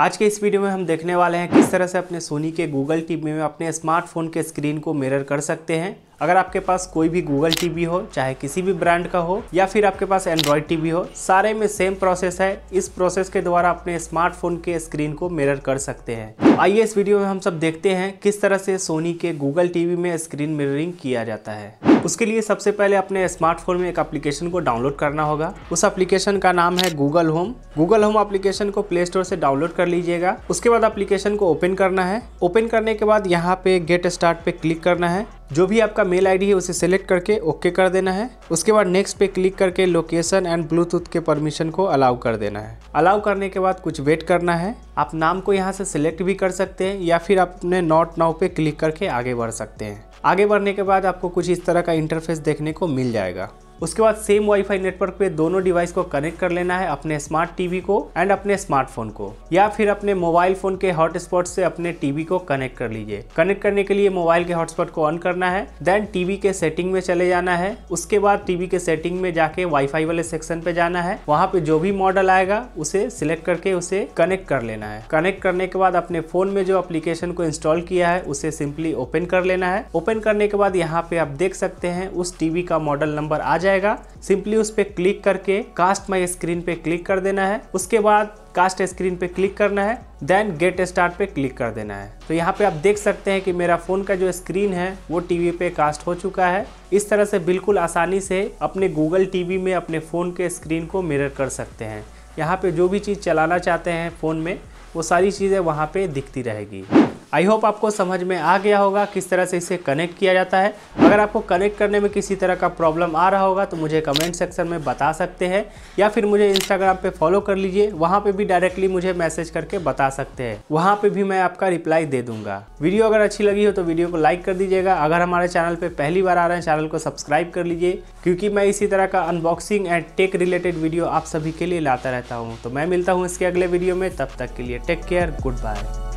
आज के इस वीडियो में हम देखने वाले हैं किस तरह से अपने सोनी के गूगल टीवी में अपने स्मार्टफोन के स्क्रीन को मिरर कर सकते हैं अगर आपके पास कोई भी गूगल टीवी हो चाहे किसी भी ब्रांड का हो या फिर आपके पास एंड्रॉयड टीवी हो सारे में सेम प्रोसेस है इस प्रोसेस के द्वारा अपने स्मार्टफोन के स्क्रीन को मिरर कर सकते हैं आइए इस वीडियो में हम सब देखते हैं किस तरह से सोनी के गूगल टीवी में स्क्रीन मिररिंग किया जाता है उसके लिए सबसे पहले अपने स्मार्टफोन में एक एप्लीकेशन को डाउनलोड करना होगा उस एप्लीकेशन का नाम है Google Home Google Home application को प्ले स्टोर से डाउनलोड कर लीजिएगा उसके बाद एप्लीकेशन को ओपन करना है ओपन करने के बाद यहाँ पे गेट स्टार्ट पे क्लिक करना है जो भी आपका मेल आईडी है उसे सेलेक्ट करके ओके कर देना है उसके बाद नेक्स्ट पे क्लिक करके लोकेशन एंड ब्लूटूथ के परमिशन को अलाउ कर देना है अलाउ करने के बाद कुछ वेट करना है आप नाम को यहाँ से सिलेक्ट भी कर सकते हैं या फिर आप अपने नॉट नाउ पे क्लिक करके आगे बढ़ सकते हैं आगे बढ़ने के बाद आपको कुछ इस तरह का इंटरफेस देखने को मिल जाएगा उसके बाद सेम वाईफाई नेटवर्क पे दोनों डिवाइस को कनेक्ट कर लेना है अपने स्मार्ट टीवी को एंड अपने स्मार्टफोन को या फिर अपने मोबाइल फोन के हॉटस्पॉट से अपने टीवी को कनेक्ट कर लीजिए कनेक्ट करने के लिए मोबाइल के हॉटस्पॉट को ऑन करना है देन टीवी के सेटिंग में चले जाना है उसके बाद टीवी के सेटिंग में जाके वाईफाई वाले सेक्शन पे जाना है वहाँ पे जो भी मॉडल आएगा उसे सिलेक्ट करके उसे कनेक्ट कर लेना है कनेक्ट करने के बाद अपने फोन में जो एप्लीकेशन को इंस्टॉल किया है उसे सिंपली ओपन कर लेना है ओपन करने के बाद यहाँ पे आप देख सकते हैं उस टीवी का मॉडल नंबर आ जाए जाएगा सिंपली उस पर क्लिक करके कास्ट माई स्क्रीन पे क्लिक कर देना है उसके बाद कास्ट स्क्रीन पे क्लिक करना है देन गेट स्टार्ट पे क्लिक कर देना है तो यहाँ पे आप देख सकते हैं कि मेरा फ़ोन का जो स्क्रीन है वो टीवी पे कास्ट हो चुका है इस तरह से बिल्कुल आसानी से अपने गूगल टीवी में अपने फ़ोन के स्क्रीन को मिरर कर सकते हैं यहाँ पे जो भी चीज़ चलाना चाहते हैं फ़ोन में वो सारी चीज़ें वहाँ पे दिखती रहेगी आई होप आपको समझ में आ गया होगा किस तरह से इसे कनेक्ट किया जाता है अगर आपको कनेक्ट करने में किसी तरह का प्रॉब्लम आ रहा होगा तो मुझे कमेंट सेक्शन में बता सकते हैं या फिर मुझे इंस्टाग्राम पे फॉलो कर लीजिए वहाँ पे भी डायरेक्टली मुझे मैसेज करके बता सकते हैं वहाँ पे भी मैं आपका रिप्लाई दे दूंगा वीडियो अगर अच्छी लगी हो तो वीडियो को लाइक कर दीजिएगा अगर हमारे चैनल पर पहली बार आ रहे हैं चैनल को सब्सक्राइब कर लीजिए क्योंकि मैं इसी तरह का unboxing and tech related video आप सभी के लिए लाता रहता हूँ तो मैं मिलता हूँ इसके अगले वीडियो में तब तक के लिए टेक केयर गुड बाय